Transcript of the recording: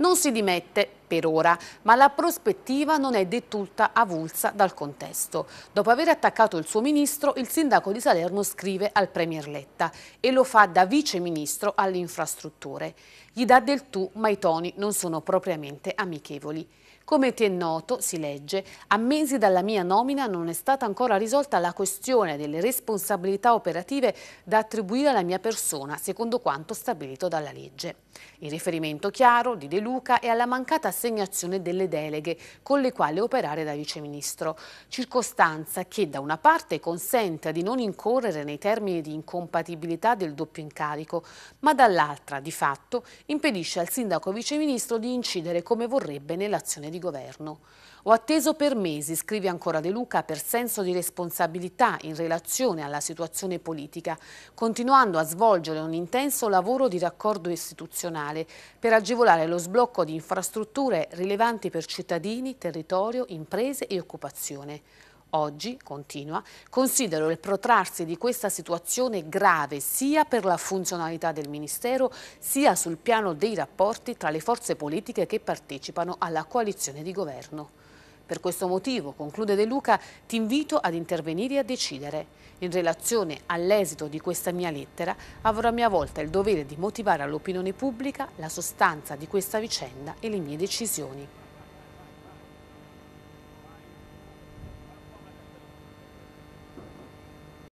non si dimette per ora, ma la prospettiva non è dettulta avulsa dal contesto. Dopo aver attaccato il suo ministro, il sindaco di Salerno scrive al Premier Letta e lo fa da vice ministro alle infrastrutture. Gli dà del tu, ma i toni non sono propriamente amichevoli. Come ti è noto, si legge, a mesi dalla mia nomina non è stata ancora risolta la questione delle responsabilità operative da attribuire alla mia persona, secondo quanto stabilito dalla legge. Il riferimento chiaro di De Luca è alla mancata l'assegnazione delle deleghe con le quali operare da viceministro, circostanza che da una parte consente di non incorrere nei termini di incompatibilità del doppio incarico, ma dall'altra di fatto impedisce al sindaco viceministro di incidere come vorrebbe nell'azione di governo. Ho atteso per mesi, scrive ancora De Luca, per senso di responsabilità in relazione alla situazione politica, continuando a svolgere un intenso lavoro di raccordo istituzionale per agevolare lo sblocco di infrastrutture misure rilevanti per cittadini, territorio, imprese e occupazione. Oggi, continua, considero il protrarsi di questa situazione grave sia per la funzionalità del Ministero sia sul piano dei rapporti tra le forze politiche che partecipano alla coalizione di governo. Per questo motivo, conclude De Luca, ti invito ad intervenire e a decidere. In relazione all'esito di questa mia lettera, avrò a mia volta il dovere di motivare all'opinione pubblica la sostanza di questa vicenda e le mie decisioni.